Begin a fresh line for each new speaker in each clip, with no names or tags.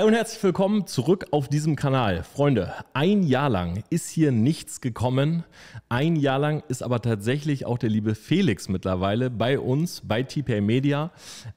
Hi und herzlich willkommen zurück auf diesem Kanal. Freunde, ein Jahr lang ist hier nichts gekommen. Ein Jahr lang ist aber tatsächlich auch der liebe Felix mittlerweile bei uns, bei TPA Media.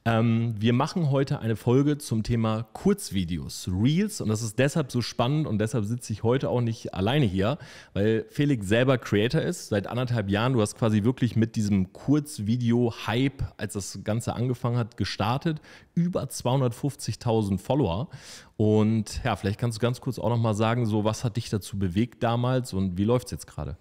Ähm, wir machen heute eine Folge zum Thema Kurzvideos, Reels. Und das ist deshalb so spannend und deshalb sitze ich heute auch nicht alleine hier, weil Felix selber Creator ist. Seit anderthalb Jahren, du hast quasi wirklich mit diesem Kurzvideo-Hype, als das Ganze angefangen hat, gestartet. Über 250.000 Follower. Und ja, vielleicht kannst du ganz kurz auch nochmal sagen, so was hat dich dazu bewegt damals und wie
läuft es jetzt gerade?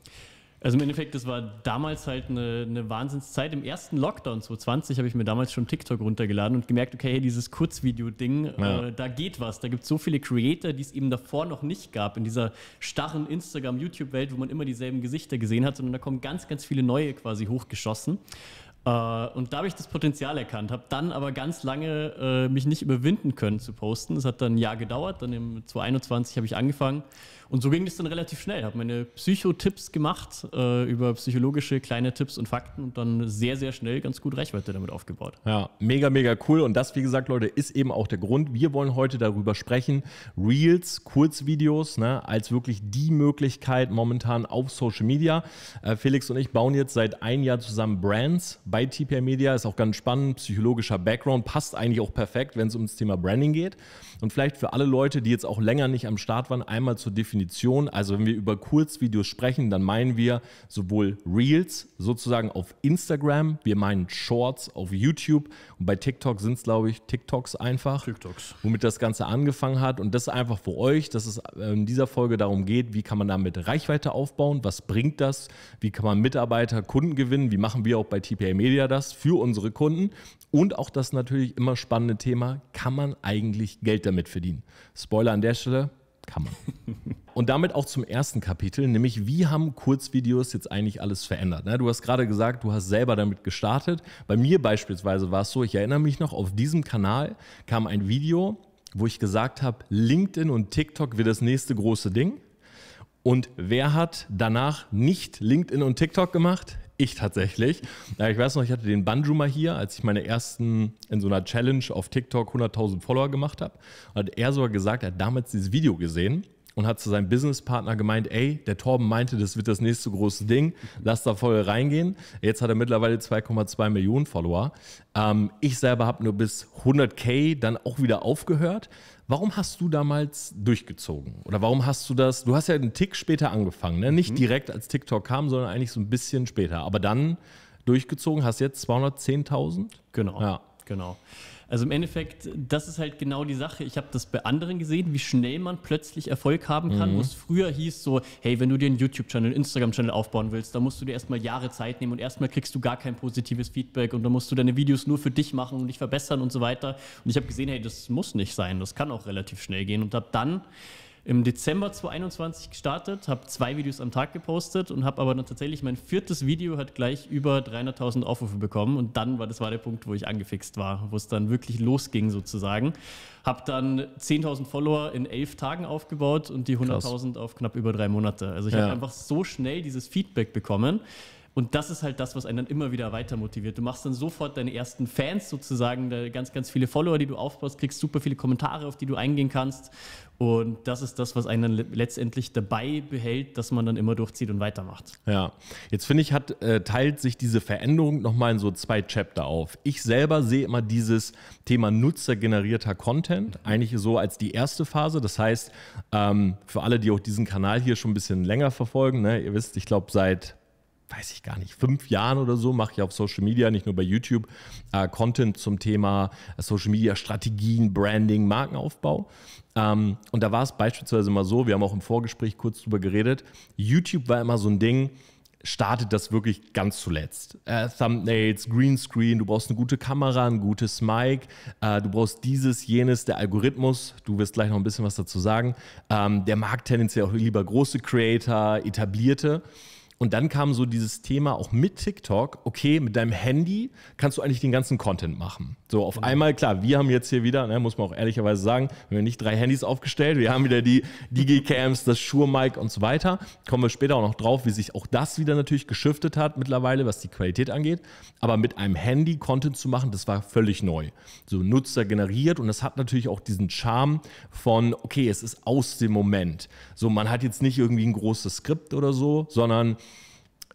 Also im Endeffekt, das war damals halt eine, eine Wahnsinnszeit. Im ersten Lockdown 2020 habe ich mir damals schon TikTok runtergeladen und gemerkt, okay, hey, dieses Kurzvideo-Ding, äh, ja. äh, da geht was. Da gibt es so viele Creator, die es eben davor noch nicht gab, in dieser starren Instagram-YouTube-Welt, wo man immer dieselben Gesichter gesehen hat, sondern da kommen ganz, ganz viele neue quasi hochgeschossen. Äh, und da habe ich das Potenzial erkannt, habe dann aber ganz lange äh, mich nicht überwinden können zu posten. Es hat dann ein Jahr gedauert, dann im 2021 habe ich angefangen und so ging das dann relativ schnell. Ich Habe meine Psychotipps gemacht äh, über psychologische kleine Tipps und Fakten und dann sehr, sehr schnell ganz gut Reichweite damit aufgebaut.
Ja, mega, mega cool. Und das, wie gesagt, Leute, ist eben auch der Grund. Wir wollen heute darüber sprechen. Reels, Kurzvideos, ne, als wirklich die Möglichkeit momentan auf Social Media. Äh, Felix und ich bauen jetzt seit einem Jahr zusammen Brands bei TPR Media. Ist auch ganz spannend. Psychologischer Background passt eigentlich auch perfekt, wenn es ums Thema Branding geht. Und vielleicht für alle Leute, die jetzt auch länger nicht am Start waren, einmal zur Definition. Also wenn wir über Kurzvideos sprechen, dann meinen wir sowohl Reels sozusagen auf Instagram, wir meinen Shorts auf YouTube und bei TikTok sind es, glaube ich, TikToks einfach, TikToks. womit das Ganze angefangen hat. Und das ist einfach für euch, dass es äh, in dieser Folge darum geht, wie kann man damit Reichweite aufbauen, was bringt das, wie kann man Mitarbeiter, Kunden gewinnen, wie machen wir auch bei TPA Media das für unsere Kunden, und auch das natürlich immer spannende Thema, kann man eigentlich Geld damit verdienen? Spoiler an der Stelle, kann man. Und damit auch zum ersten Kapitel, nämlich wie haben Kurzvideos jetzt eigentlich alles verändert? Du hast gerade gesagt, du hast selber damit gestartet. Bei mir beispielsweise war es so, ich erinnere mich noch, auf diesem Kanal kam ein Video, wo ich gesagt habe, LinkedIn und TikTok wird das nächste große Ding. Und wer hat danach nicht LinkedIn und TikTok gemacht? Ich tatsächlich. Ja, ich weiß noch, ich hatte den Banjo mal hier, als ich meine ersten in so einer Challenge auf TikTok 100.000 Follower gemacht habe. Hat er sogar gesagt, er hat damals dieses Video gesehen und hat zu seinem Businesspartner gemeint, ey, der Torben meinte, das wird das nächste große Ding, lass da voll reingehen. Jetzt hat er mittlerweile 2,2 Millionen Follower. Ähm, ich selber habe nur bis 100k dann auch wieder aufgehört, Warum hast du damals durchgezogen? Oder warum hast du das? Du hast ja einen Tick später angefangen, ne? nicht mhm. direkt als TikTok kam, sondern eigentlich so ein bisschen später. Aber dann durchgezogen, hast jetzt
210.000? Genau. Ja. Genau. Also im Endeffekt, das ist halt genau die Sache. Ich habe das bei anderen gesehen, wie schnell man plötzlich Erfolg haben kann, mhm. wo es früher hieß so, hey, wenn du dir einen YouTube-Channel, Instagram-Channel aufbauen willst, dann musst du dir erstmal Jahre Zeit nehmen und erstmal kriegst du gar kein positives Feedback und dann musst du deine Videos nur für dich machen und dich verbessern und so weiter. Und ich habe gesehen, hey, das muss nicht sein, das kann auch relativ schnell gehen und habe dann im Dezember 2021 gestartet, habe zwei Videos am Tag gepostet und habe aber dann tatsächlich mein viertes Video hat gleich über 300.000 Aufrufe bekommen und dann war das war der Punkt, wo ich angefixt war, wo es dann wirklich losging sozusagen. Habe dann 10.000 Follower in elf Tagen aufgebaut und die 100.000 auf knapp über drei Monate. Also ich ja. habe einfach so schnell dieses Feedback bekommen und das ist halt das, was einen dann immer wieder weiter motiviert. Du machst dann sofort deine ersten Fans sozusagen, ganz, ganz viele Follower, die du aufbaust, kriegst super viele Kommentare, auf die du eingehen kannst. Und das ist das, was einen dann letztendlich dabei behält, dass man dann immer durchzieht und weitermacht.
Ja, jetzt finde ich, hat, äh, teilt sich diese Veränderung nochmal in so zwei Chapter auf. Ich selber sehe immer dieses Thema nutzergenerierter Content, eigentlich so als die erste Phase. Das heißt, ähm, für alle, die auch diesen Kanal hier schon ein bisschen länger verfolgen, ne, ihr wisst, ich glaube, seit weiß ich gar nicht, fünf Jahren oder so mache ich auf Social Media, nicht nur bei YouTube, äh, Content zum Thema Social Media Strategien, Branding, Markenaufbau. Ähm, und da war es beispielsweise mal so, wir haben auch im Vorgespräch kurz drüber geredet, YouTube war immer so ein Ding, startet das wirklich ganz zuletzt. Äh, Thumbnails, Greenscreen, du brauchst eine gute Kamera, ein gutes Mic, äh, du brauchst dieses, jenes, der Algorithmus, du wirst gleich noch ein bisschen was dazu sagen. Ähm, der mag tendenziell auch lieber große Creator, etablierte. Und dann kam so dieses Thema auch mit TikTok, okay, mit deinem Handy kannst du eigentlich den ganzen Content machen. So auf genau. einmal, klar, wir haben jetzt hier wieder, ne, muss man auch ehrlicherweise sagen, wir haben nicht drei Handys aufgestellt, wir haben wieder die Digicams, das shure und so weiter. Kommen wir später auch noch drauf, wie sich auch das wieder natürlich geschiftet hat mittlerweile, was die Qualität angeht. Aber mit einem Handy Content zu machen, das war völlig neu. So Nutzer generiert und das hat natürlich auch diesen Charme von, okay, es ist aus dem Moment. So man hat jetzt nicht irgendwie ein großes Skript oder so, sondern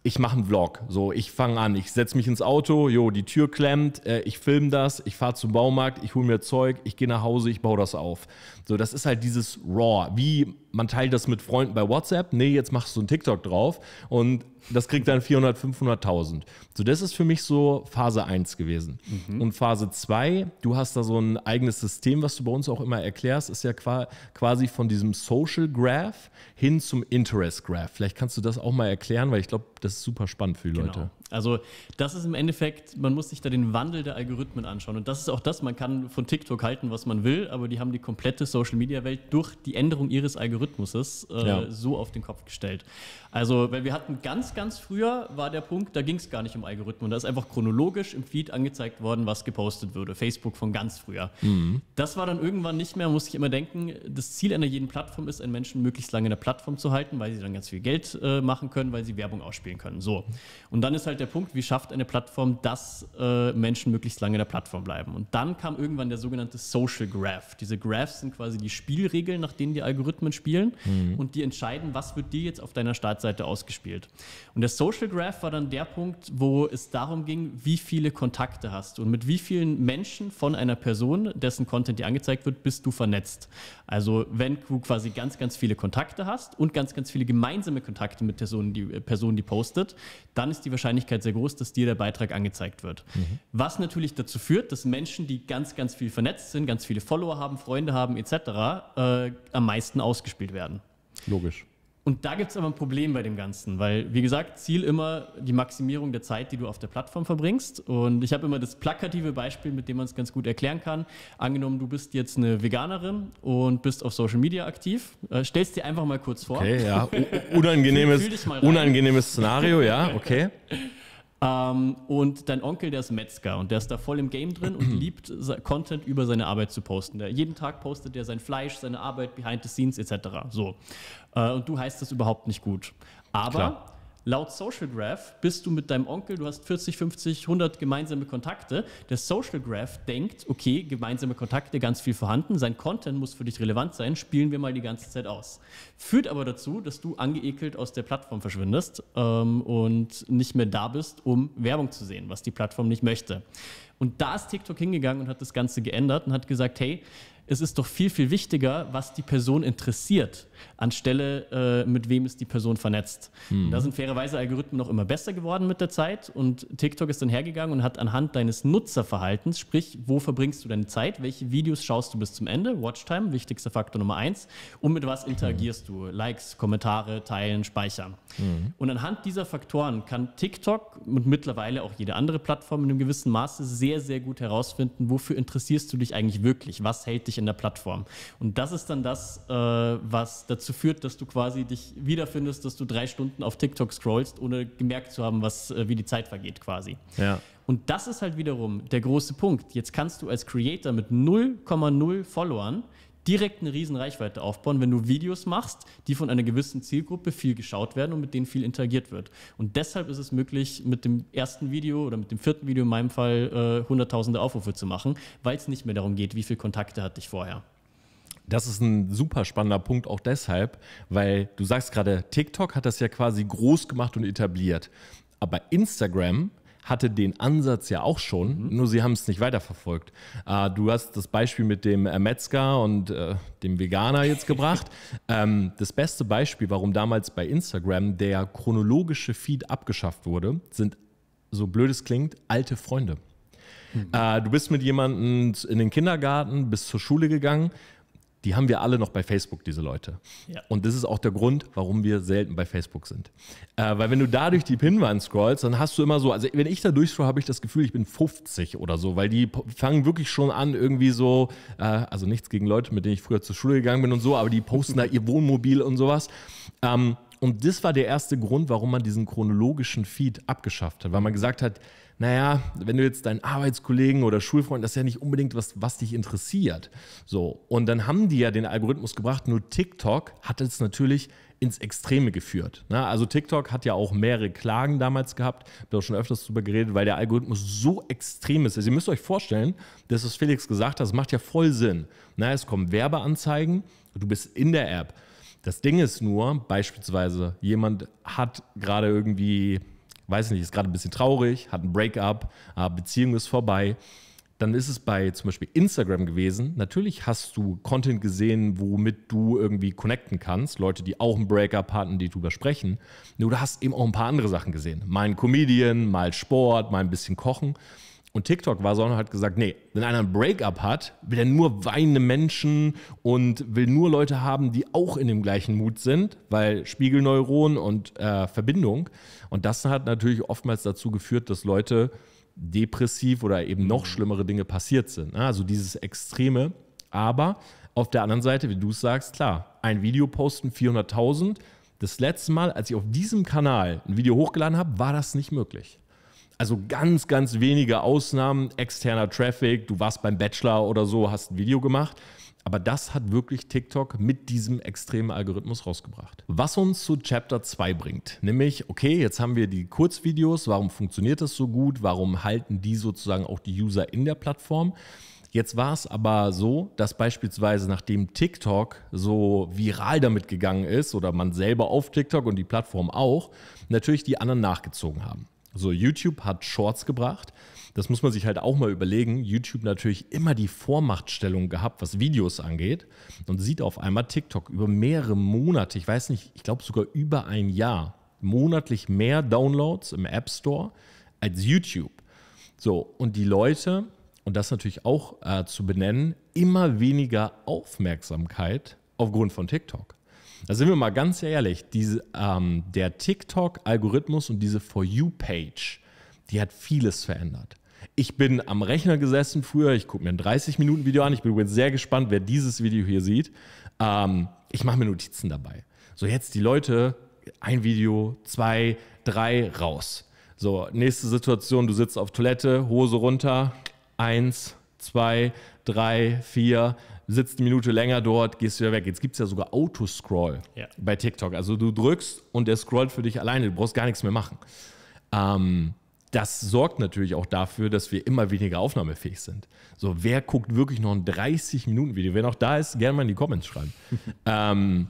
ich mache einen Vlog. So, ich fange an, ich setze mich ins Auto, jo, die Tür klemmt, äh, ich filme das, ich fahre zum Baumarkt, ich hole mir Zeug, ich gehe nach Hause, ich baue das auf. So, das ist halt dieses Raw. Wie man teilt das mit Freunden bei WhatsApp. Nee, jetzt machst du einen TikTok drauf und das kriegt dann 400, 500.000. So, das ist für mich so Phase 1 gewesen. Mhm. Und Phase 2, du hast da so ein eigenes System, was du bei uns auch immer erklärst, ist ja quasi von diesem Social Graph hin zum Interest Graph. Vielleicht kannst du das auch mal erklären, weil ich glaube, das ist super spannend für die genau. Leute.
Also das ist im Endeffekt, man muss sich da den Wandel der Algorithmen anschauen. Und das ist auch das, man kann von TikTok halten, was man will, aber die haben die komplette Social-Media-Welt durch die Änderung ihres Algorithmuses äh, ja. so auf den Kopf gestellt. Also, weil wir hatten ganz, ganz früher war der Punkt, da ging es gar nicht um Algorithmen. Da ist einfach chronologisch im Feed angezeigt worden, was gepostet würde. Facebook von ganz früher. Mhm. Das war dann irgendwann nicht mehr, muss ich immer denken, das Ziel einer jeden Plattform ist, einen Menschen möglichst lange in der Plattform zu halten, weil sie dann ganz viel Geld äh, machen können, weil sie Werbung ausspielen können. So. Und dann ist halt halt der Punkt, wie schafft eine Plattform, dass äh, Menschen möglichst lange in der Plattform bleiben. Und dann kam irgendwann der sogenannte Social Graph. Diese Graphs sind quasi die Spielregeln, nach denen die Algorithmen spielen mhm. und die entscheiden, was wird dir jetzt auf deiner Startseite ausgespielt. Und der Social Graph war dann der Punkt, wo es darum ging, wie viele Kontakte hast du und mit wie vielen Menschen von einer Person, dessen Content dir angezeigt wird, bist du vernetzt. Also wenn du quasi ganz, ganz viele Kontakte hast und ganz, ganz viele gemeinsame Kontakte mit Personen, die, äh, Personen, die postet, dann ist die Wahrscheinlichkeit sehr groß, dass dir der Beitrag angezeigt wird. Mhm. Was natürlich dazu führt, dass Menschen, die ganz, ganz viel vernetzt sind, ganz viele Follower haben, Freunde haben etc., äh, am meisten ausgespielt werden. Logisch. Und da gibt es aber ein Problem bei dem Ganzen, weil, wie gesagt, Ziel immer die Maximierung der Zeit, die du auf der Plattform verbringst. Und ich habe immer das plakative Beispiel, mit dem man es ganz gut erklären kann. Angenommen, du bist jetzt eine Veganerin und bist auf Social Media aktiv. Äh, stellst dir einfach mal kurz vor. Okay, ja. Unangenehmes, unangenehmes Szenario, ja, okay. Ähm, und dein Onkel, der ist Metzger und der ist da voll im Game drin und liebt Content über seine Arbeit zu posten. Der, jeden Tag postet er sein Fleisch, seine Arbeit, Behind the Scenes etc. So. Äh, und du heißt das überhaupt nicht gut. Aber Klar. laut Social Graph bist du mit deinem Onkel, du hast 40, 50, 100 gemeinsame Kontakte. Der Social Graph denkt, okay, gemeinsame Kontakte, ganz viel vorhanden, sein Content muss für dich relevant sein, spielen wir mal die ganze Zeit aus. Führt aber dazu, dass du angeekelt aus der Plattform verschwindest ähm, und nicht mehr da bist, um Werbung zu sehen, was die Plattform nicht möchte. Und da ist TikTok hingegangen und hat das Ganze geändert und hat gesagt, hey, es ist doch viel, viel wichtiger, was die Person interessiert, anstelle äh, mit wem ist die Person vernetzt. Hm. Da sind fairerweise Algorithmen noch immer besser geworden mit der Zeit und TikTok ist dann hergegangen und hat anhand deines Nutzerverhaltens, sprich, wo verbringst du deine Zeit, welche Videos schaust du bis zum Ende, Watchtime, wichtigster Faktor Nummer eins, und mit was interagierst hm. du, Likes, Kommentare, Teilen, Speichern. Hm. Und anhand dieser Faktoren kann TikTok und mittlerweile auch jede andere Plattform in einem gewissen Maße sehr, sehr gut herausfinden, wofür interessierst du dich eigentlich wirklich, was hält dich in der Plattform. Und das ist dann das, äh, was dazu führt, dass du quasi dich wiederfindest, dass du drei Stunden auf TikTok scrollst, ohne gemerkt zu haben, was, äh, wie die Zeit vergeht quasi. Ja. Und das ist halt wiederum der große Punkt. Jetzt kannst du als Creator mit 0,0 Followern direkt eine riesen Reichweite aufbauen, wenn du Videos machst, die von einer gewissen Zielgruppe viel geschaut werden und mit denen viel interagiert wird. Und deshalb ist es möglich, mit dem ersten Video oder mit dem vierten Video in meinem Fall äh, hunderttausende Aufrufe zu machen, weil es nicht mehr darum geht, wie viele Kontakte hatte ich vorher. Das ist ein super spannender Punkt, auch deshalb, weil du sagst gerade, TikTok hat das ja quasi
groß gemacht und etabliert. Aber Instagram hatte den Ansatz ja auch schon, mhm. nur sie haben es nicht weiterverfolgt. Äh, du hast das Beispiel mit dem äh, Metzger und äh, dem Veganer jetzt gebracht. ähm, das beste Beispiel, warum damals bei Instagram der chronologische Feed abgeschafft wurde, sind, so blöd es klingt, alte Freunde. Mhm. Äh, du bist mit jemandem in den Kindergarten, bist zur Schule gegangen, die haben wir alle noch bei Facebook, diese Leute. Ja. Und das ist auch der Grund, warum wir selten bei Facebook sind. Äh, weil wenn du da durch die Pinwand scrollst, dann hast du immer so, also wenn ich da durchscroll, habe ich das Gefühl, ich bin 50 oder so, weil die fangen wirklich schon an, irgendwie so, äh, also nichts gegen Leute, mit denen ich früher zur Schule gegangen bin und so, aber die posten da ihr Wohnmobil und sowas. Ähm, und das war der erste Grund, warum man diesen chronologischen Feed abgeschafft hat, weil man gesagt hat, naja, wenn du jetzt deinen Arbeitskollegen oder Schulfreund, das ist ja nicht unbedingt was, was dich interessiert. So, und dann haben die ja den Algorithmus gebracht, nur TikTok hat es natürlich ins Extreme geführt. Na, ne? also TikTok hat ja auch mehrere Klagen damals gehabt, da schon öfters drüber geredet, weil der Algorithmus so extrem ist. Also ihr müsst euch vorstellen, das, was Felix gesagt hat, das macht ja voll Sinn. Na, es kommen Werbeanzeigen, du bist in der App. Das Ding ist nur, beispielsweise, jemand hat gerade irgendwie weiß nicht, ist gerade ein bisschen traurig, hat ein Breakup, äh, Beziehung ist vorbei. Dann ist es bei zum Beispiel Instagram gewesen. Natürlich hast du Content gesehen, womit du irgendwie connecten kannst. Leute, die auch ein Breakup hatten, die drüber sprechen. Nur du hast eben auch ein paar andere Sachen gesehen. Mal ein Comedian, mal Sport, mal ein bisschen Kochen. Und TikTok war so und hat gesagt, nee, wenn einer ein Breakup hat, will er nur weinende Menschen und will nur Leute haben, die auch in dem gleichen Mut sind, weil Spiegelneuronen und äh, Verbindung. Und das hat natürlich oftmals dazu geführt, dass Leute depressiv oder eben noch mhm. schlimmere Dinge passiert sind. Ne? Also dieses Extreme. Aber auf der anderen Seite, wie du es sagst, klar, ein Video posten 400.000. Das letzte Mal, als ich auf diesem Kanal ein Video hochgeladen habe, war das nicht möglich. Also ganz, ganz wenige Ausnahmen, externer Traffic, du warst beim Bachelor oder so, hast ein Video gemacht. Aber das hat wirklich TikTok mit diesem extremen Algorithmus rausgebracht. Was uns zu Chapter 2 bringt, nämlich, okay, jetzt haben wir die Kurzvideos, warum funktioniert das so gut, warum halten die sozusagen auch die User in der Plattform? Jetzt war es aber so, dass beispielsweise nachdem TikTok so viral damit gegangen ist oder man selber auf TikTok und die Plattform auch, natürlich die anderen nachgezogen haben. So, YouTube hat Shorts gebracht. Das muss man sich halt auch mal überlegen. YouTube natürlich immer die Vormachtstellung gehabt, was Videos angeht. Und sieht auf einmal TikTok über mehrere Monate, ich weiß nicht, ich glaube sogar über ein Jahr, monatlich mehr Downloads im App Store als YouTube. So, und die Leute, und das natürlich auch äh, zu benennen, immer weniger Aufmerksamkeit aufgrund von TikTok. Da sind wir mal ganz ehrlich, diese, ähm, der TikTok-Algorithmus und diese For You-Page, die hat vieles verändert. Ich bin am Rechner gesessen früher, ich gucke mir ein 30-Minuten-Video an, ich bin übrigens sehr gespannt, wer dieses Video hier sieht. Ähm, ich mache mir Notizen dabei. So, jetzt die Leute, ein Video, zwei, drei, raus. So, nächste Situation, du sitzt auf Toilette, Hose runter, eins, zwei, drei, vier, sitzt eine Minute länger dort, gehst wieder weg. Jetzt gibt es ja sogar Autoscroll ja. bei TikTok. Also du drückst und der scrollt für dich alleine. Du brauchst gar nichts mehr machen. Ähm, das sorgt natürlich auch dafür, dass wir immer weniger aufnahmefähig sind. So, wer guckt wirklich noch ein 30-Minuten-Video? Wer noch da ist, gerne mal in die Comments schreiben. ähm,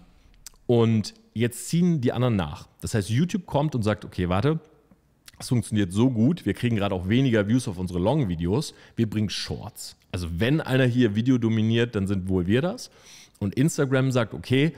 und jetzt ziehen die anderen nach. Das heißt, YouTube kommt und sagt, okay, warte, es funktioniert so gut, wir kriegen gerade auch weniger Views auf unsere Long-Videos. Wir bringen Shorts. Also wenn einer hier Video dominiert, dann sind wohl wir das. Und Instagram sagt, okay,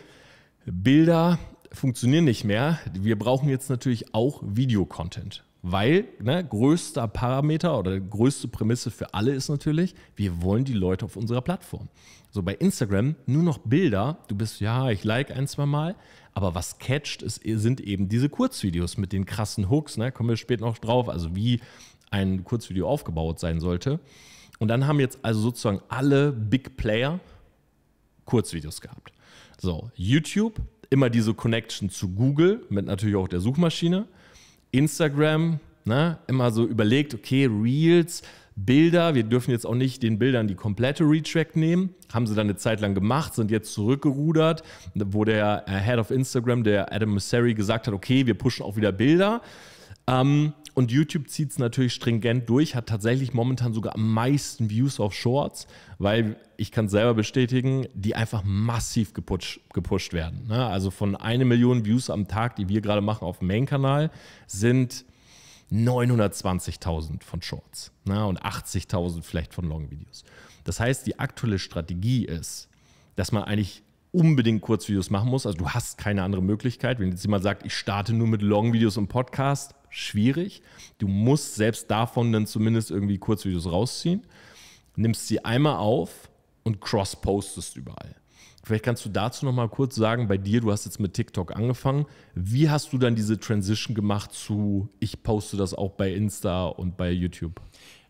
Bilder funktionieren nicht mehr. Wir brauchen jetzt natürlich auch Videocontent. Weil ne, größter Parameter oder größte Prämisse für alle ist natürlich, wir wollen die Leute auf unserer Plattform. So bei Instagram nur noch Bilder. Du bist, ja, ich like ein, zwei Mal. Aber was catcht, ist, sind eben diese Kurzvideos mit den krassen Hooks. Ne? Kommen wir später noch drauf. Also wie ein Kurzvideo aufgebaut sein sollte. Und dann haben jetzt also sozusagen alle Big Player Kurzvideos gehabt. So, YouTube, immer diese Connection zu Google mit natürlich auch der Suchmaschine. Instagram, ne, immer so überlegt, okay, Reels, Bilder, wir dürfen jetzt auch nicht den Bildern die komplette Retrack nehmen. Haben sie dann eine Zeit lang gemacht, sind jetzt zurückgerudert, wo der äh, Head of Instagram, der Adam Messeri, gesagt hat, okay, wir pushen auch wieder Bilder. Ähm, und YouTube zieht es natürlich stringent durch, hat tatsächlich momentan sogar am meisten Views auf Shorts, weil ich kann es selber bestätigen, die einfach massiv gepusht, gepusht werden. Ne? Also von einer Million Views am Tag, die wir gerade machen auf dem Main-Kanal, sind 920.000 von Shorts ne? und 80.000 vielleicht von Long-Videos. Das heißt, die aktuelle Strategie ist, dass man eigentlich unbedingt Kurzvideos machen muss. Also du hast keine andere Möglichkeit. Wenn jetzt jemand sagt, ich starte nur mit Longvideos videos und Podcast, schwierig. Du musst selbst davon dann zumindest irgendwie Kurzvideos rausziehen, nimmst sie einmal auf und cross-postest überall. Vielleicht kannst du dazu nochmal kurz sagen, bei dir, du hast jetzt mit TikTok angefangen. Wie hast du dann diese Transition gemacht zu, ich poste das auch bei Insta und bei YouTube?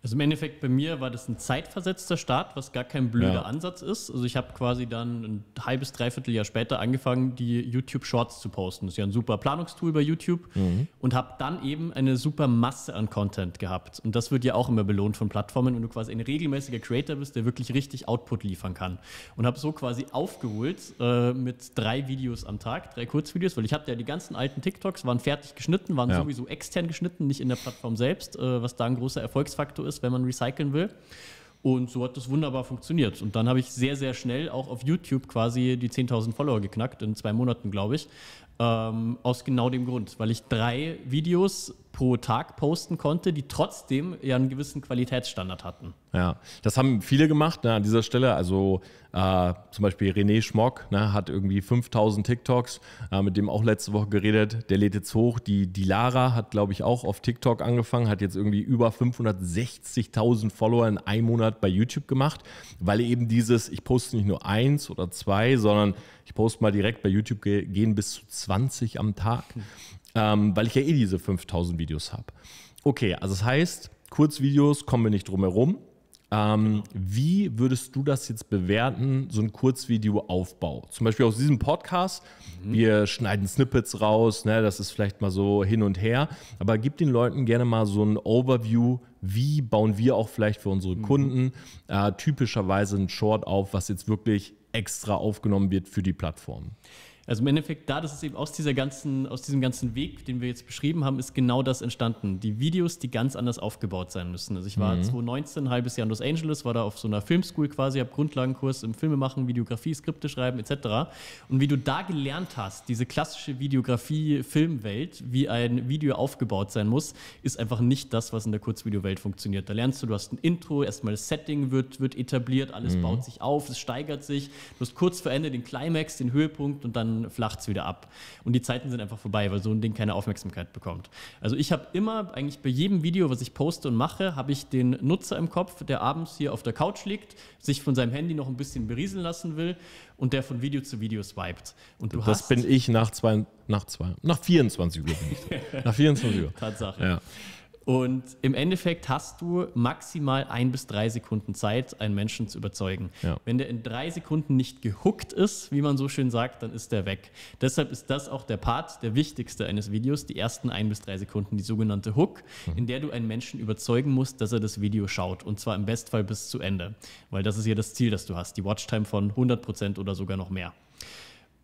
Also im Endeffekt bei mir war das ein zeitversetzter Start, was gar kein blöder ja. Ansatz ist. Also ich habe quasi dann ein halbes, dreiviertel Jahr später angefangen, die YouTube Shorts zu posten. Das ist ja ein super Planungstool bei YouTube mhm. und habe dann eben eine super Masse an Content gehabt. Und das wird ja auch immer belohnt von Plattformen, wenn du quasi ein regelmäßiger Creator bist, der wirklich richtig Output liefern kann. Und habe so quasi aufgeholt äh, mit drei Videos am Tag, drei Kurzvideos, weil ich hatte ja die ganzen alten TikToks, waren fertig geschnitten, waren ja. sowieso extern geschnitten, nicht in der Plattform selbst, äh, was da ein großer Erfolgsfaktor ist ist, wenn man recyceln will. Und so hat das wunderbar funktioniert. Und dann habe ich sehr, sehr schnell auch auf YouTube quasi die 10.000 Follower geknackt, in zwei Monaten, glaube ich. Ähm, aus genau dem Grund, weil ich drei Videos pro Tag posten konnte, die trotzdem ja einen gewissen Qualitätsstandard hatten.
Ja, das haben viele gemacht ne, an dieser Stelle. Also äh, zum Beispiel René Schmock ne, hat irgendwie 5000 TikToks, äh, mit dem auch letzte Woche geredet. Der lädt jetzt hoch. Die, die Lara hat, glaube ich, auch auf TikTok angefangen, hat jetzt irgendwie über 560.000 Follower in einem Monat bei YouTube gemacht, weil eben dieses, ich poste nicht nur eins oder zwei, sondern ich poste mal direkt bei YouTube, gehen bis zu 20 am Tag ähm, weil ich ja eh diese 5000 Videos habe. Okay, also das heißt, Kurzvideos kommen wir nicht drum herum. Ähm, wie würdest du das jetzt bewerten, so ein Kurzvideo-Aufbau? Zum Beispiel aus diesem Podcast. Mhm. Wir schneiden Snippets raus, ne, das ist vielleicht mal so hin und her. Aber gib den Leuten gerne mal so ein Overview, wie bauen wir auch vielleicht für unsere mhm. Kunden äh, typischerweise ein Short auf, was jetzt wirklich extra aufgenommen
wird für die Plattform. Also im Endeffekt, da das ist eben aus dieser ganzen, aus diesem ganzen Weg, den wir jetzt beschrieben haben, ist genau das entstanden. Die Videos, die ganz anders aufgebaut sein müssen. Also ich war mhm. 2019, ein halbes Jahr in Los Angeles, war da auf so einer Filmschool quasi, habe Grundlagenkurs im Filmemachen, Videografie, Skripte schreiben etc. Und wie du da gelernt hast, diese klassische Videografie-Filmwelt, wie ein Video aufgebaut sein muss, ist einfach nicht das, was in der Kurzvideowelt funktioniert. Da lernst du, du hast ein Intro, erstmal das Setting wird, wird etabliert, alles mhm. baut sich auf, es steigert sich. Du hast kurz vor Ende den Climax, den Höhepunkt und dann flacht es wieder ab. Und die Zeiten sind einfach vorbei, weil so ein Ding keine Aufmerksamkeit bekommt. Also ich habe immer, eigentlich bei jedem Video, was ich poste und mache, habe ich den Nutzer im Kopf, der abends hier auf der Couch liegt, sich von seinem Handy noch ein bisschen berieseln lassen will und der von Video zu Video swiped. Und du das hast bin
ich nach, zwei, nach, zwei, nach 24 Uhr. nach 24 Uhr. Tatsache.
Ja. Und im Endeffekt hast du maximal ein bis drei Sekunden Zeit, einen Menschen zu überzeugen. Ja. Wenn der in drei Sekunden nicht gehuckt ist, wie man so schön sagt, dann ist der weg. Deshalb ist das auch der Part, der wichtigste eines Videos, die ersten ein bis drei Sekunden, die sogenannte Hook, mhm. in der du einen Menschen überzeugen musst, dass er das Video schaut. Und zwar im Bestfall bis zu Ende. Weil das ist ja das Ziel, das du hast. Die Watchtime von 100 Prozent oder sogar noch mehr.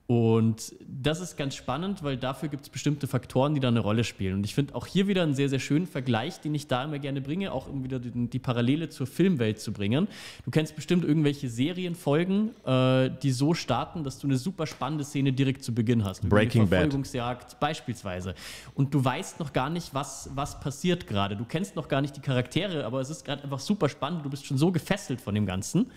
Und das ist ganz spannend, weil dafür gibt es bestimmte Faktoren, die da eine Rolle spielen. Und ich finde auch hier wieder einen sehr, sehr schönen Vergleich, den ich da immer gerne bringe, auch um wieder die, die Parallele zur Filmwelt zu bringen. Du kennst bestimmt irgendwelche Serienfolgen, äh, die so starten, dass du eine super spannende Szene direkt zu Beginn hast. Irgendwie Breaking Verfolgungsjagd Bad. beispielsweise. Und du weißt noch gar nicht, was, was passiert gerade. Du kennst noch gar nicht die Charaktere, aber es ist gerade einfach super spannend. Du bist schon so gefesselt von dem Ganzen.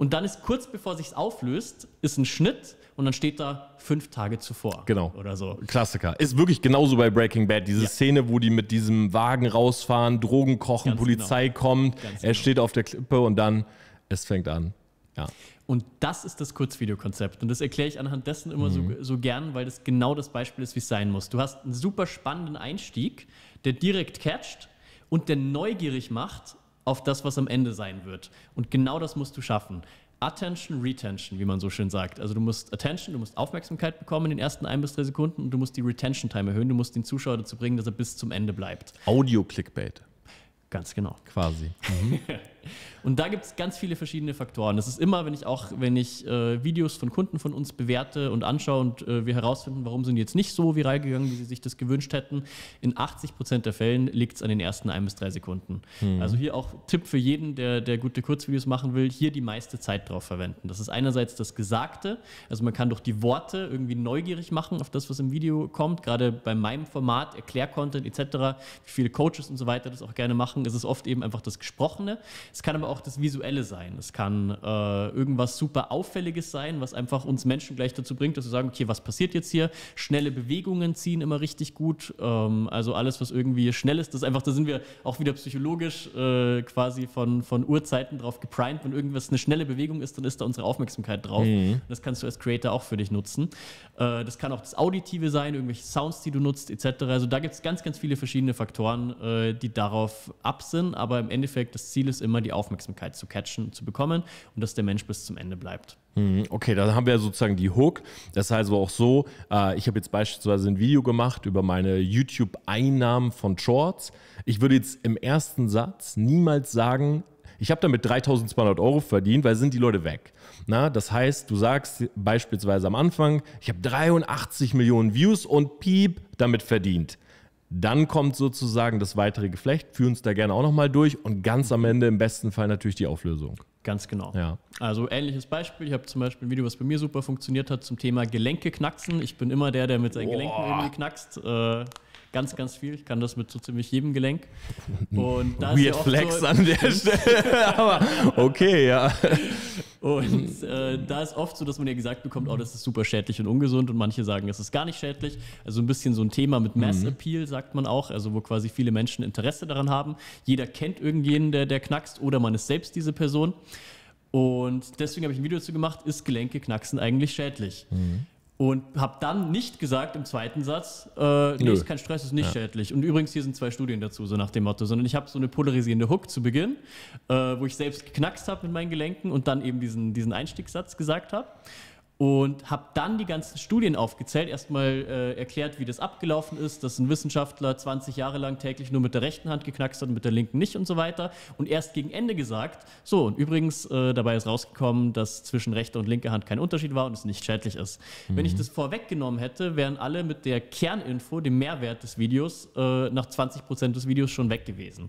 Und dann ist kurz bevor sich auflöst, ist ein Schnitt und dann steht da fünf Tage zuvor. Genau. Oder so. Klassiker.
Ist wirklich genauso bei Breaking Bad. Diese ja. Szene, wo die mit diesem Wagen rausfahren, Drogen kochen, Ganz Polizei genau. kommt, Ganz er genau. steht auf der Klippe und dann, es fängt an.
Ja. Und das ist das Kurzvideokonzept. Und das erkläre ich anhand dessen immer mhm. so, so gern, weil das genau das Beispiel ist, wie es sein muss. Du hast einen super spannenden Einstieg, der direkt catcht und der neugierig macht auf das, was am Ende sein wird. Und genau das musst du schaffen. Attention, Retention, wie man so schön sagt. Also du musst Attention, du musst Aufmerksamkeit bekommen in den ersten ein bis drei Sekunden und du musst die Retention-Time erhöhen. Du musst den Zuschauer dazu bringen, dass er bis zum Ende bleibt. Audio-Clickbait. Ganz genau. Quasi. Mhm. Und da gibt es ganz viele verschiedene Faktoren. Das ist immer, wenn ich auch, wenn ich äh, Videos von Kunden von uns bewerte und anschaue und äh, wir herausfinden, warum sind die jetzt nicht so viral gegangen, wie sie sich das gewünscht hätten. In 80 Prozent der Fällen liegt es an den ersten ein bis drei Sekunden. Hm. Also hier auch Tipp für jeden, der, der gute Kurzvideos machen will, hier die meiste Zeit drauf verwenden. Das ist einerseits das Gesagte, also man kann durch die Worte irgendwie neugierig machen auf das, was im Video kommt. Gerade bei meinem Format, Erklärcontent etc., wie viele Coaches und so weiter das auch gerne machen, ist es oft eben einfach das Gesprochene. Es kann aber auch das Visuelle sein. Es kann äh, irgendwas super Auffälliges sein, was einfach uns Menschen gleich dazu bringt, dass wir sagen, okay, was passiert jetzt hier? Schnelle Bewegungen ziehen immer richtig gut. Ähm, also alles, was irgendwie schnell ist, das einfach, da sind wir auch wieder psychologisch äh, quasi von, von Urzeiten drauf geprimed. Wenn irgendwas eine schnelle Bewegung ist, dann ist da unsere Aufmerksamkeit drauf. Mhm. Das kannst du als Creator auch für dich nutzen. Äh, das kann auch das Auditive sein, irgendwelche Sounds, die du nutzt, etc. Also da gibt es ganz, ganz viele verschiedene Faktoren, äh, die darauf ab sind. Aber im Endeffekt, das Ziel ist immer, immer die Aufmerksamkeit zu catchen, zu bekommen und dass der Mensch bis zum Ende bleibt. Hm,
okay, dann haben wir sozusagen die Hook. Das heißt aber auch so, äh, ich habe jetzt beispielsweise ein Video gemacht über meine YouTube-Einnahmen von Shorts. Ich würde jetzt im ersten Satz niemals sagen, ich habe damit 3200 Euro verdient, weil sind die Leute weg. Na, das heißt, du sagst beispielsweise am Anfang, ich habe 83 Millionen Views und piep damit verdient. Dann kommt sozusagen das weitere Geflecht, führen uns da gerne auch nochmal durch und ganz am Ende im besten Fall natürlich die Auflösung. Ganz genau. Ja.
Also ähnliches Beispiel. Ich habe zum Beispiel ein Video, was bei mir super funktioniert hat, zum Thema Gelenke knacksen. Ich bin immer der, der mit seinen Boah. Gelenken irgendwie knackst. Äh, ganz, ganz viel. Ich kann das mit so ziemlich jedem Gelenk. Und Weird Flex so an der Stelle. Aber okay, ja. Und mhm. äh, da ist oft so, dass man ja gesagt bekommt, oh, das ist super schädlich und ungesund und manche sagen, es ist gar nicht schädlich. Also ein bisschen so ein Thema mit Mass mhm. Appeal, sagt man auch, also wo quasi viele Menschen Interesse daran haben. Jeder kennt irgendjemanden, der, der knackst oder man ist selbst diese Person. Und deswegen habe ich ein Video dazu gemacht, ist Gelenke knacksen eigentlich schädlich? Mhm. Und habe dann nicht gesagt im zweiten Satz, äh, nee, ist kein Stress, ist nicht ja. schädlich. Und übrigens, hier sind zwei Studien dazu, so nach dem Motto. Sondern ich habe so eine polarisierende Hook zu Beginn, äh, wo ich selbst geknackst habe mit meinen Gelenken und dann eben diesen, diesen Einstiegssatz gesagt habe und habe dann die ganzen Studien aufgezählt, erstmal äh, erklärt, wie das abgelaufen ist, dass ein Wissenschaftler 20 Jahre lang täglich nur mit der rechten Hand geknackst hat und mit der linken nicht und so weiter und erst gegen Ende gesagt, so und übrigens äh, dabei ist rausgekommen, dass zwischen rechter und linker Hand kein Unterschied war und es nicht schädlich ist. Mhm. Wenn ich mhm. das vorweggenommen hätte, wären alle mit der Kerninfo, dem Mehrwert des Videos, äh, nach 20 Prozent des Videos schon weg gewesen.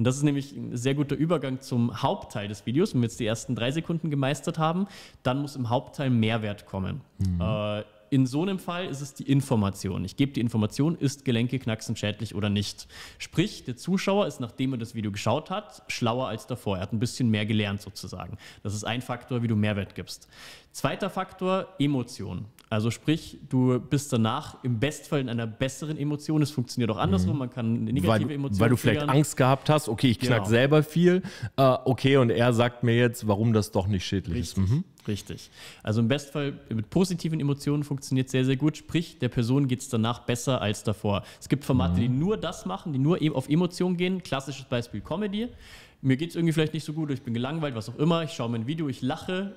Und das ist nämlich ein sehr guter Übergang zum Hauptteil des Videos. Wenn wir jetzt die ersten drei Sekunden gemeistert haben, dann muss im Hauptteil Mehrwert kommen. Mhm. Äh, in so einem Fall ist es die Information. Ich gebe die Information, ist Gelenke knacksen schädlich oder nicht. Sprich, der Zuschauer ist, nachdem er das Video geschaut hat, schlauer als davor. Er hat ein bisschen mehr gelernt sozusagen. Das ist ein Faktor, wie du Mehrwert gibst. Zweiter Faktor, Emotion. Also sprich, du bist danach im Bestfall in einer besseren Emotion. Es funktioniert auch mhm. andersrum. Man kann eine negative weil, Emotion. Weil du vielleicht Angst gehabt hast, okay, ich knack genau. selber viel. Äh, okay, und er sagt mir jetzt, warum das doch nicht schädlich Richtig. ist. Mhm. Richtig. Also im Bestfall mit positiven Emotionen funktioniert sehr, sehr gut. Sprich, der Person geht es danach besser als davor. Es gibt Formate, mhm. die nur das machen, die nur e- auf Emotionen gehen. Klassisches Beispiel Comedy mir geht es irgendwie vielleicht nicht so gut, ich bin gelangweilt, was auch immer, ich schaue mein Video, ich lache,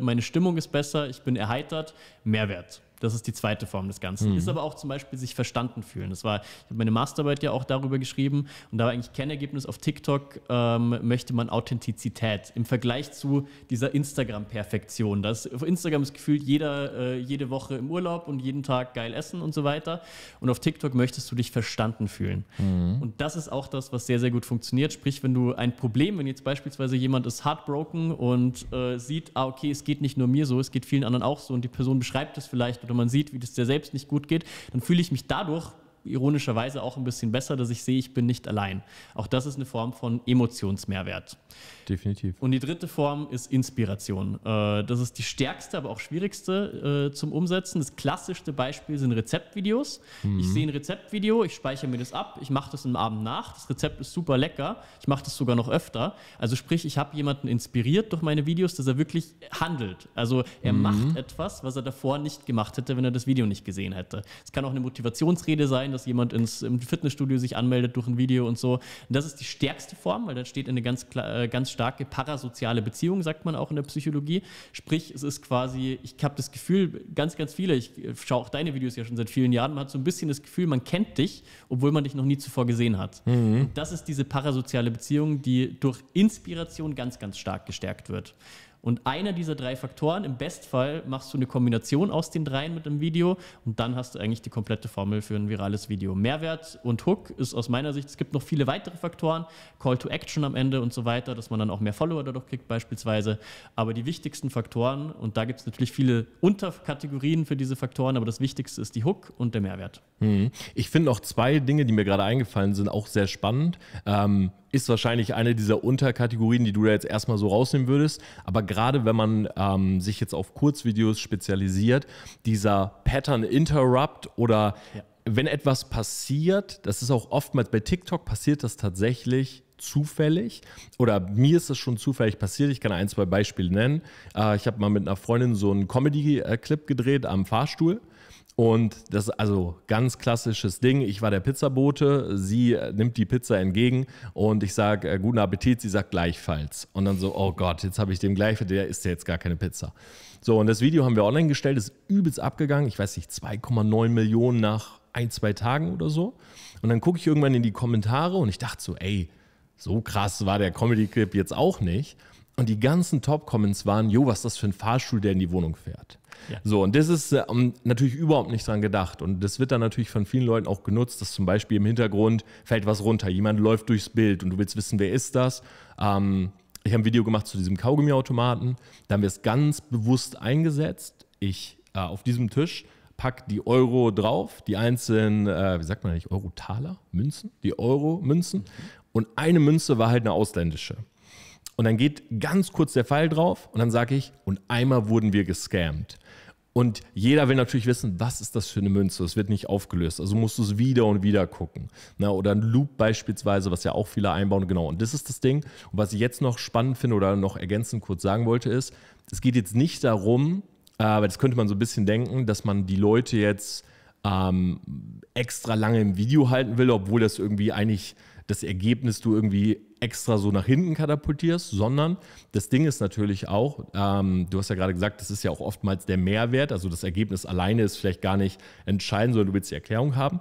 äh, meine Stimmung ist besser, ich bin erheitert, Mehrwert. Das ist die zweite Form des Ganzen. Mhm. Ist aber auch zum Beispiel sich verstanden fühlen. Das war, ich habe meine Masterarbeit ja auch darüber geschrieben und da war eigentlich Kernergebnis auf TikTok ähm, möchte man Authentizität im Vergleich zu dieser Instagram-Perfektion. auf Instagram ist gefühlt jeder äh, jede Woche im Urlaub und jeden Tag geil essen und so weiter. Und auf TikTok möchtest du dich verstanden fühlen. Mhm. Und das ist auch das, was sehr sehr gut funktioniert. Sprich, wenn du ein Problem, wenn jetzt beispielsweise jemand ist heartbroken und äh, sieht, ah okay, es geht nicht nur mir so, es geht vielen anderen auch so und die Person beschreibt es vielleicht oder und man sieht, wie das dir selbst nicht gut geht, dann fühle ich mich dadurch ironischerweise auch ein bisschen besser, dass ich sehe, ich bin nicht allein. Auch das ist eine Form von Emotionsmehrwert. Definitiv. Und die dritte Form ist Inspiration. Äh, das ist die stärkste, aber auch schwierigste äh, zum Umsetzen. Das klassischste Beispiel sind Rezeptvideos. Mhm. Ich sehe ein Rezeptvideo, ich speichere mir das ab, ich mache das am Abend nach. Das Rezept ist super lecker, ich mache das sogar noch öfter. Also sprich, ich habe jemanden inspiriert durch meine Videos, dass er wirklich handelt. Also er mhm. macht etwas, was er davor nicht gemacht hätte, wenn er das Video nicht gesehen hätte. Es kann auch eine Motivationsrede sein, dass jemand ins, im Fitnessstudio sich anmeldet durch ein Video und so. Und das ist die stärkste Form, weil da steht eine ganz, äh, ganz starke parasoziale Beziehung, sagt man auch in der Psychologie. Sprich, es ist quasi, ich habe das Gefühl, ganz, ganz viele, ich äh, schaue auch deine Videos ja schon seit vielen Jahren, man hat so ein bisschen das Gefühl, man kennt dich, obwohl man dich noch nie zuvor gesehen hat. Mhm. das ist diese parasoziale Beziehung, die durch Inspiration ganz, ganz stark gestärkt wird. Und einer dieser drei Faktoren, im Bestfall machst du eine Kombination aus den dreien mit einem Video und dann hast du eigentlich die komplette Formel für ein virales Video. Mehrwert und Hook ist aus meiner Sicht, es gibt noch viele weitere Faktoren, Call to Action am Ende und so weiter, dass man dann auch mehr Follower dadurch kriegt beispielsweise. Aber die wichtigsten Faktoren, und da gibt es natürlich viele Unterkategorien für diese Faktoren, aber das Wichtigste ist die Hook und der Mehrwert. Hm. Ich finde auch zwei
Dinge, die mir gerade eingefallen sind, auch sehr spannend. Ähm, ist wahrscheinlich eine dieser Unterkategorien, die du da jetzt erstmal so rausnehmen würdest. Aber gerade wenn man ähm, sich jetzt auf Kurzvideos spezialisiert, dieser Pattern Interrupt oder ja. wenn etwas passiert, das ist auch oftmals bei TikTok passiert das tatsächlich zufällig oder mir ist das schon zufällig passiert. Ich kann ein, zwei Beispiele nennen. Äh, ich habe mal mit einer Freundin so einen Comedy-Clip äh, gedreht am Fahrstuhl und das ist also ganz klassisches Ding. Ich war der Pizzabote, sie äh, nimmt die Pizza entgegen und ich sage äh, guten Appetit, sie sagt gleichfalls. Und dann so, oh Gott, jetzt habe ich dem gleich, der isst ja jetzt gar keine Pizza. So, und das Video haben wir online gestellt, ist übelst abgegangen. Ich weiß nicht, 2,9 Millionen nach ein, zwei Tagen oder so. Und dann gucke ich irgendwann in die Kommentare und ich dachte so, ey, so krass war der Comedy-Clip jetzt auch nicht. Und die ganzen Top-Comments waren, jo, was ist das für ein Fahrstuhl, der in die Wohnung fährt. Ja. So, und das ist äh, natürlich überhaupt nicht dran gedacht. Und das wird dann natürlich von vielen Leuten auch genutzt, dass zum Beispiel im Hintergrund fällt was runter. Jemand läuft durchs Bild und du willst wissen, wer ist das. Ähm, ich habe ein Video gemacht zu diesem Kaugummiautomaten. Da haben wir es ganz bewusst eingesetzt. Ich äh, auf diesem Tisch packe die Euro drauf, die einzelnen, äh, wie sagt man eigentlich, Euro-Taler, Münzen, die Euro-Münzen. Mhm. Und eine Münze war halt eine ausländische. Und dann geht ganz kurz der Pfeil drauf und dann sage ich, und einmal wurden wir gescammt. Und jeder will natürlich wissen, was ist das für eine Münze? Es wird nicht aufgelöst. Also musst du es wieder und wieder gucken. Na, oder ein Loop beispielsweise, was ja auch viele einbauen. Genau. Und das ist das Ding. Und was ich jetzt noch spannend finde oder noch ergänzend kurz sagen wollte, ist, es geht jetzt nicht darum, aber äh, das könnte man so ein bisschen denken, dass man die Leute jetzt ähm, extra lange im Video halten will, obwohl das irgendwie eigentlich das Ergebnis du irgendwie extra so nach hinten katapultierst, sondern das Ding ist natürlich auch, ähm, du hast ja gerade gesagt, das ist ja auch oftmals der Mehrwert, also das Ergebnis alleine ist vielleicht gar nicht entscheidend, sondern du willst die Erklärung haben.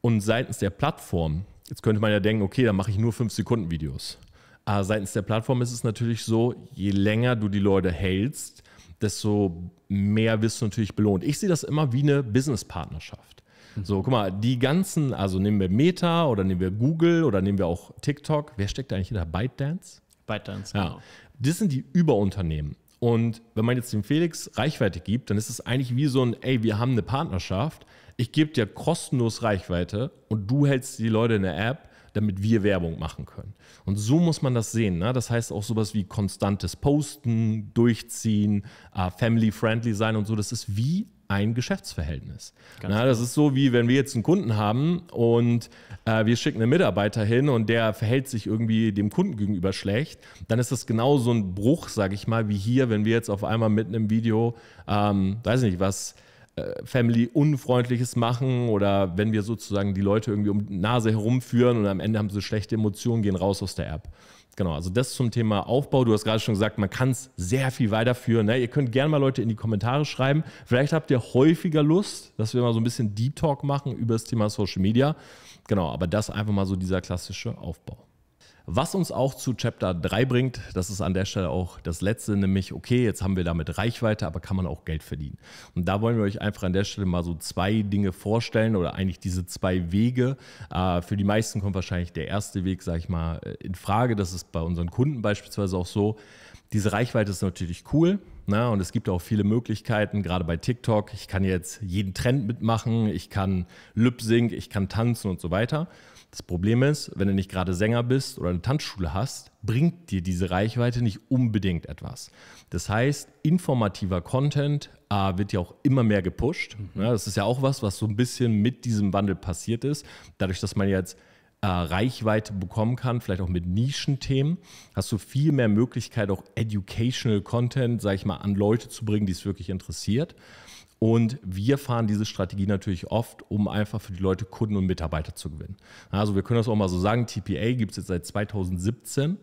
Und seitens der Plattform, jetzt könnte man ja denken, okay, dann mache ich nur 5-Sekunden-Videos. Aber seitens der Plattform ist es natürlich so, je länger du die Leute hältst, desto mehr wirst du natürlich belohnt. Ich sehe das immer wie eine Business-Partnerschaft. So, guck mal, die ganzen, also nehmen wir Meta oder nehmen wir Google oder nehmen wir auch TikTok. Wer steckt da eigentlich hinter? ByteDance? ByteDance, genau. Ja. Das sind die Überunternehmen. Und wenn man jetzt dem Felix Reichweite gibt, dann ist es eigentlich wie so ein, ey, wir haben eine Partnerschaft, ich gebe dir kostenlos Reichweite und du hältst die Leute in der App, damit wir Werbung machen können. Und so muss man das sehen. Ne? Das heißt auch sowas wie konstantes Posten, durchziehen, äh, family-friendly sein und so. Das ist wie ein Geschäftsverhältnis. Na, genau. das ist so wie, wenn wir jetzt einen Kunden haben und äh, wir schicken einen Mitarbeiter hin und der verhält sich irgendwie dem Kunden gegenüber schlecht, dann ist das genau so ein Bruch, sage ich mal, wie hier, wenn wir jetzt auf einmal mit einem Video, ähm, weiß nicht was, äh, Family-Unfreundliches machen oder wenn wir sozusagen die Leute irgendwie um die Nase herumführen und am Ende haben sie schlechte Emotionen, gehen raus aus der App. Genau, also das zum Thema Aufbau. Du hast gerade schon gesagt, man kann es sehr viel weiterführen. Ne? Ihr könnt gerne mal Leute in die Kommentare schreiben. Vielleicht habt ihr häufiger Lust, dass wir mal so ein bisschen Deep Talk machen über das Thema Social Media. Genau, aber das einfach mal so dieser klassische Aufbau. Was uns auch zu Chapter 3 bringt, das ist an der Stelle auch das letzte, nämlich, okay, jetzt haben wir damit Reichweite, aber kann man auch Geld verdienen. Und da wollen wir euch einfach an der Stelle mal so zwei Dinge vorstellen oder eigentlich diese zwei Wege. Äh, für die meisten kommt wahrscheinlich der erste Weg, sage ich mal, äh, in Frage. Das ist bei unseren Kunden beispielsweise auch so. Diese Reichweite ist natürlich cool. Na, ne, und es gibt auch viele Möglichkeiten, gerade bei TikTok. Ich kann jetzt jeden Trend mitmachen, ich kann Lip-Sync, ich kann tanzen und so weiter. Das Problem ist, wenn du nicht gerade Sänger bist oder eine Tanzschule hast, bringt dir diese Reichweite nicht unbedingt etwas. Das heißt, informativer Content äh, wird ja auch immer mehr gepusht. Mhm. Ja, das ist ja auch was, was so ein bisschen mit diesem Wandel passiert ist. Dadurch, dass man jetzt äh, Reichweite bekommen kann, vielleicht auch mit Nischenthemen, hast du viel mehr Möglichkeit, auch educational Content, sag ich mal, an Leute zu bringen, die es wirklich interessiert. Und wir fahren diese Strategie natürlich oft, um einfach für die Leute Kunden und Mitarbeiter zu gewinnen. Also wir können das auch mal so sagen, TPA gibt es jetzt seit 2017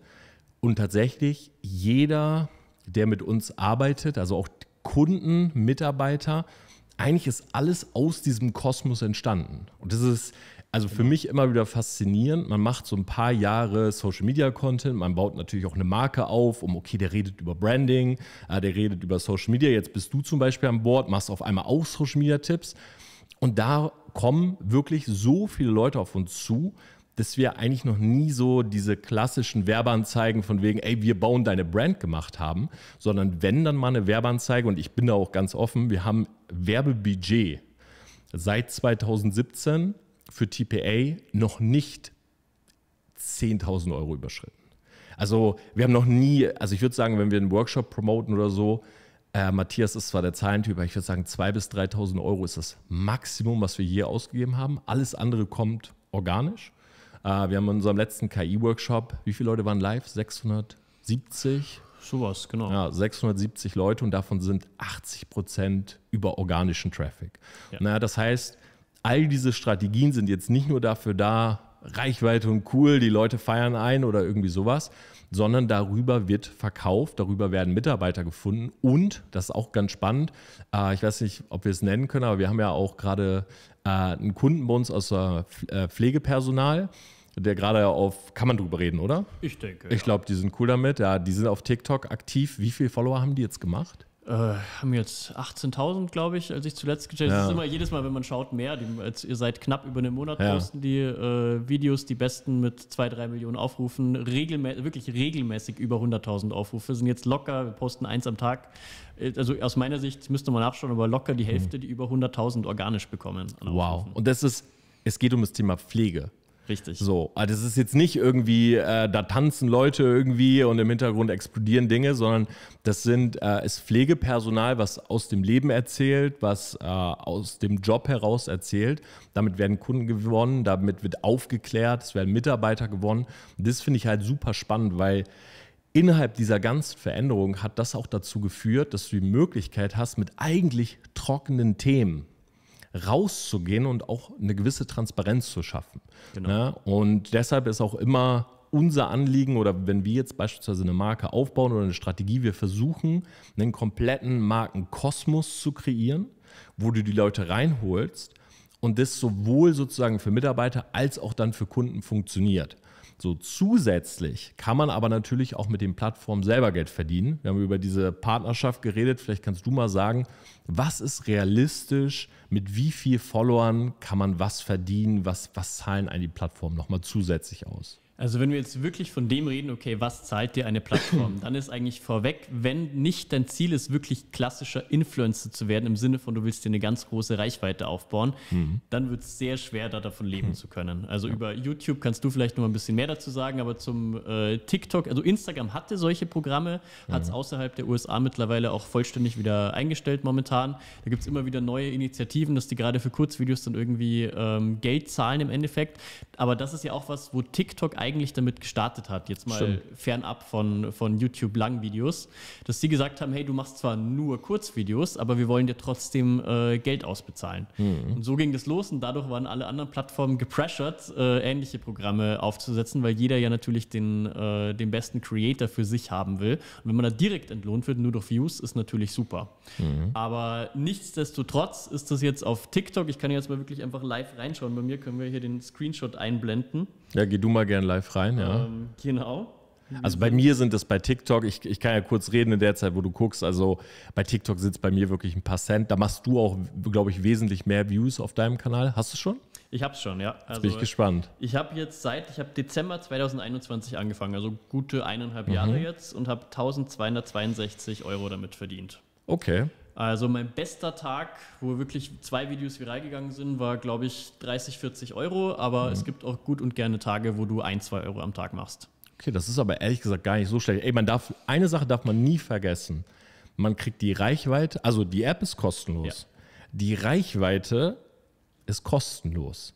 und tatsächlich jeder, der mit uns arbeitet, also auch Kunden, Mitarbeiter, eigentlich ist alles aus diesem Kosmos entstanden. Und das ist, also für genau. mich immer wieder faszinierend. Man macht so ein paar Jahre Social Media Content, man baut natürlich auch eine Marke auf, um okay, der redet über Branding, äh, der redet über Social Media. Jetzt bist du zum Beispiel an Bord, machst auf einmal auch Social Media Tipps. Und da kommen wirklich so viele Leute auf uns zu, dass wir eigentlich noch nie so diese klassischen Werbeanzeigen von wegen, ey, wir bauen deine Brand gemacht haben, sondern wenn dann mal eine Werbeanzeige, und ich bin da auch ganz offen, wir haben Werbebudget seit 2017 für TPA noch nicht 10.000 Euro überschritten. Also wir haben noch nie, also ich würde sagen, wenn wir einen Workshop promoten oder so, äh, Matthias ist zwar der Zahlentyp, aber ich würde sagen, 2.000 bis 3.000 Euro ist das Maximum, was wir je ausgegeben haben. Alles andere kommt organisch. Äh, wir haben in unserem letzten KI-Workshop, wie viele Leute waren live? 670? Sowas, genau. Ja, 670 Leute und davon sind 80 Prozent über organischen Traffic. Ja. Na, das heißt, all diese Strategien sind jetzt nicht nur dafür da, Reichweite und cool, die Leute feiern ein oder irgendwie sowas, sondern darüber wird verkauft, darüber werden Mitarbeiter gefunden und, das ist auch ganz spannend, äh, ich weiß nicht, ob wir es nennen können, aber wir haben ja auch gerade äh, einen Kunden bei uns aus äh, Pflegepersonal, der gerade auf, kann man drüber reden, oder? Ich denke. Ich glaube, die sind cool damit, ja, die sind auf TikTok aktiv. Wie viele Follower haben die jetzt gemacht? äh,
haben jetzt 18.000, glaube ich, als ich zuletzt gecheckt habe. Ja. Das ist immer jedes Mal, wenn man schaut, mehr. Die, als, ihr seid knapp über einen Monat ja. posten die äh, Videos, die besten mit 2, 3 Millionen Aufrufen, regelmä wirklich regelmäßig über 100.000 Aufrufe. Sind jetzt locker, wir posten eins am Tag. Äh, also aus meiner Sicht müsste man nachschauen, aber locker die Hälfte, mhm. die über 100.000 organisch bekommen.
Wow. Und das ist, es geht um das Thema Pflege. Richtig. So, also es ist jetzt nicht irgendwie, äh, da tanzen Leute irgendwie und im Hintergrund explodieren Dinge, sondern das sind, äh, ist Pflegepersonal, was aus dem Leben erzählt, was äh, aus dem Job heraus erzählt. Damit werden Kunden gewonnen, damit wird aufgeklärt, es werden Mitarbeiter gewonnen. Und das finde ich halt super spannend, weil innerhalb dieser ganzen Veränderung hat das auch dazu geführt, dass du die Möglichkeit hast, mit eigentlich trockenen Themen, rauszugehen und auch eine gewisse Transparenz zu schaffen. Genau. Ne? Und deshalb ist auch immer unser Anliegen oder wenn wir jetzt beispielsweise eine Marke aufbauen oder eine Strategie, wir versuchen, einen kompletten Markenkosmos zu kreieren, wo du die Leute reinholst und das sowohl sozusagen für Mitarbeiter als auch dann für Kunden funktioniert. So zusätzlich kann man aber natürlich auch mit den Plattformen selber Geld verdienen. Wir haben über diese Partnerschaft geredet. Vielleicht kannst du mal sagen, was ist realistisch? Mit wie viel Followern kann man was verdienen? Was, was zahlen einen die Plattformen nochmal zusätzlich aus?
Also wenn wir jetzt wirklich von dem reden, okay, was zahlt dir eine Plattform, dann ist eigentlich vorweg, wenn nicht dein Ziel ist, wirklich klassischer Influencer zu werden, im Sinne von, du willst dir eine ganz große Reichweite aufbauen, mhm. dann wird es sehr schwer, da davon leben mhm. zu können. Also ja. über YouTube kannst du vielleicht noch ein bisschen mehr dazu sagen, aber zum äh, TikTok, also Instagram hatte solche Programme, hat es mhm. außerhalb der USA mittlerweile auch vollständig wieder eingestellt momentan. Da gibt es immer wieder neue Initiativen, dass die gerade für Kurzvideos dann irgendwie ähm, Geld zahlen im Endeffekt. Aber das ist ja auch was, wo TikTok eigentlich eigentlich damit gestartet hat, jetzt mal Stimmt. fernab von, von YouTube-Langvideos, dass sie gesagt haben, hey, du machst zwar nur Kurzvideos, aber wir wollen dir trotzdem äh, Geld ausbezahlen. Mhm. Und so ging das los und dadurch waren alle anderen Plattformen gepressured, äh, ähnliche Programme aufzusetzen, weil jeder ja natürlich den, äh, den besten Creator für sich haben will. Und wenn man da direkt entlohnt wird, nur durch Views, ist natürlich super. Mhm. Aber nichtsdestotrotz ist das jetzt auf TikTok, ich kann jetzt mal wirklich einfach live reinschauen, bei mir können wir hier den Screenshot einblenden.
Ja, geh du mal gern live rein, ja. Ähm,
genau. Also bei mir
sind es bei TikTok, ich, ich kann ja kurz reden in der Zeit, wo du guckst, also bei TikTok sitzt bei mir wirklich ein paar Cent. Da machst du auch, glaube ich, wesentlich mehr Views auf deinem Kanal. Hast du schon?
Ich habe es schon, ja. Also jetzt bin ich gespannt. Ich habe jetzt seit, ich habe Dezember 2021 angefangen, also gute eineinhalb mhm. Jahre jetzt und habe 1262 Euro damit verdient. Okay. Also mein bester Tag, wo wirklich zwei Videos viral gegangen sind, war, glaube ich, 30, 40 Euro. Aber mhm. es gibt auch gut und gerne Tage, wo du ein, zwei Euro am Tag machst.
Okay, das ist aber ehrlich gesagt gar nicht so schlecht. Ey, man darf, eine Sache darf man nie vergessen. Man kriegt die Reichweite, also die App ist kostenlos. Ja. Die Reichweite ist kostenlos.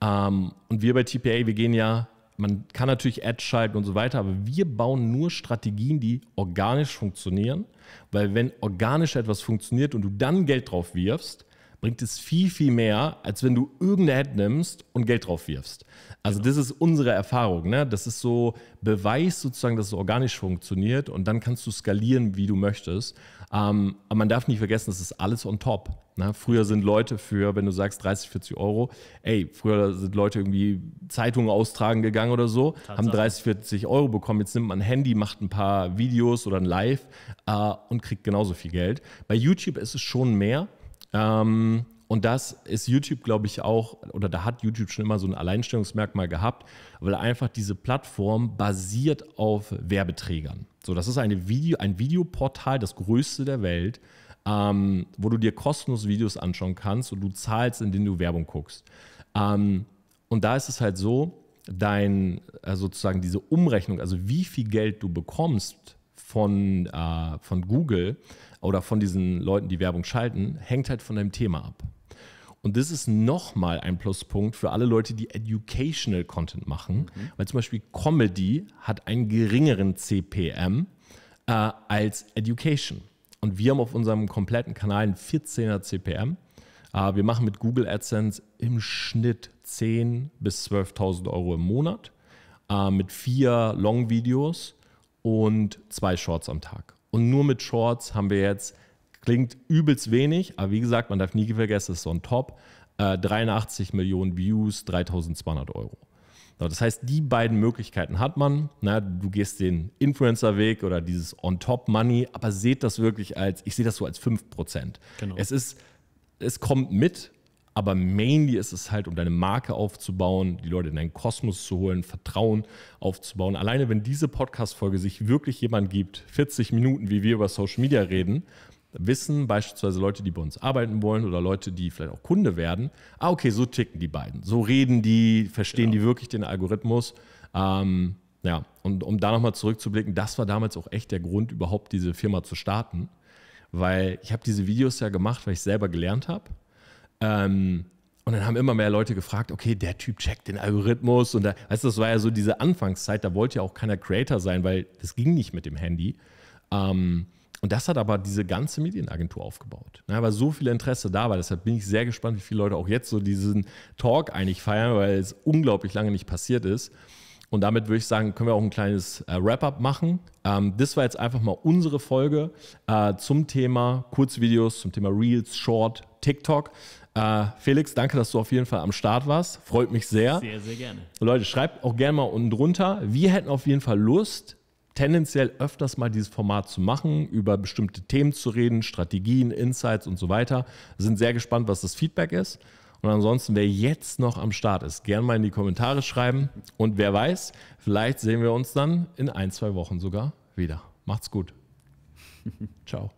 Ähm, und wir bei TPA, wir gehen ja man kann natürlich Ads schalten und so weiter, aber wir bauen nur Strategien, die organisch funktionieren, weil wenn organisch etwas funktioniert und du dann Geld drauf wirfst, bringt es viel, viel mehr, als wenn du irgendeine Ad nimmst und Geld drauf wirfst. Also genau. das ist unsere Erfahrung. Ne? Das ist so Beweis sozusagen, dass es organisch funktioniert und dann kannst du skalieren, wie du möchtest. Ähm, aber man darf nicht vergessen, das ist alles on top. Ne? Früher sind Leute für, wenn du sagst 30, 40 Euro, ey, früher sind Leute irgendwie Zeitungen austragen gegangen oder so, Tatsache. haben 30, 40 Euro bekommen. Jetzt nimmt man ein Handy, macht ein paar Videos oder ein Live äh, und kriegt genauso viel Geld. Bei YouTube ist es schon mehr. Ähm, und das ist YouTube, glaube ich, auch, oder da hat YouTube schon immer so ein Alleinstellungsmerkmal gehabt, weil einfach diese Plattform basiert auf Werbeträgern. So, das ist eine Video, ein Videoportal, das größte der Welt, ähm, wo du dir kostenlos Videos anschauen kannst und du zahlst, indem du Werbung guckst. Ähm, und da ist es halt so, dein, also sozusagen diese Umrechnung, also wie viel Geld du bekommst von, äh, von Google oder von diesen Leuten, die Werbung schalten, hängt halt von deinem Thema ab. Und das ist nochmal ein Pluspunkt für alle Leute, die educational Content machen, mhm. weil zum Beispiel Comedy hat einen geringeren CPM äh, als Education. Und wir haben auf unserem kompletten Kanal einen 14er CPM. Äh, wir machen mit Google AdSense im Schnitt 10.000 bis 12.000 Euro im Monat äh, mit vier Long-Videos und zwei Shorts am Tag. Und nur mit Shorts haben wir jetzt, klingt übelst wenig, aber wie gesagt, man darf nie vergessen, es ist so ein Top, äh, 83 Millionen Views, 3200 Euro. So, das heißt, die beiden Möglichkeiten hat man. Na, ne? du gehst den Influencer-Weg oder dieses On-Top-Money, aber seht das wirklich als, ich sehe das so als 5%. Genau. Es ist, es kommt mit, aber mainly ist es halt, um deine Marke aufzubauen, die Leute in deinen Kosmos zu holen, Vertrauen aufzubauen. Alleine wenn diese Podcast-Folge sich wirklich jemand gibt, 40 Minuten, wie wir über Social Media reden, wissen beispielsweise Leute, die bei uns arbeiten wollen oder Leute, die vielleicht auch Kunde werden, ah, okay, so ticken die beiden. So reden die, verstehen genau. die wirklich den Algorithmus. Ähm, ja, und um da nochmal zurückzublicken, das war damals auch echt der Grund, überhaupt diese Firma zu starten. Weil ich habe diese Videos ja gemacht, weil ich selber gelernt habe ähm, und dann haben immer mehr Leute gefragt, okay, der Typ checkt den Algorithmus. Und da, weißt du, das war ja so diese Anfangszeit, da wollte ja auch keiner Creator sein, weil das ging nicht mit dem Handy. Ähm, und das hat aber diese ganze Medienagentur aufgebaut. Da war so viel Interesse da war. Deshalb bin ich sehr gespannt, wie viele Leute auch jetzt so diesen Talk eigentlich feiern, weil es unglaublich lange nicht passiert ist. Und damit würde ich sagen, können wir auch ein kleines äh, Wrap-up machen. Ähm, das war jetzt einfach mal unsere Folge äh, zum Thema Kurzvideos, zum Thema Reels, Short, TikTok. Äh, Felix, danke, dass du auf jeden Fall am Start warst. Freut mich sehr. Sehr, sehr gerne. Leute, schreibt auch gerne mal unten drunter. Wir hätten auf jeden Fall Lust, tendenziell öfters mal dieses Format zu machen, über bestimmte Themen zu reden, Strategien, Insights und so weiter. Wir Sind sehr gespannt, was das Feedback ist. Und ansonsten, wer jetzt noch am Start ist, gerne mal in die Kommentare schreiben. Und wer weiß, vielleicht sehen wir uns dann in ein, zwei Wochen sogar wieder. Macht's gut. Ciao.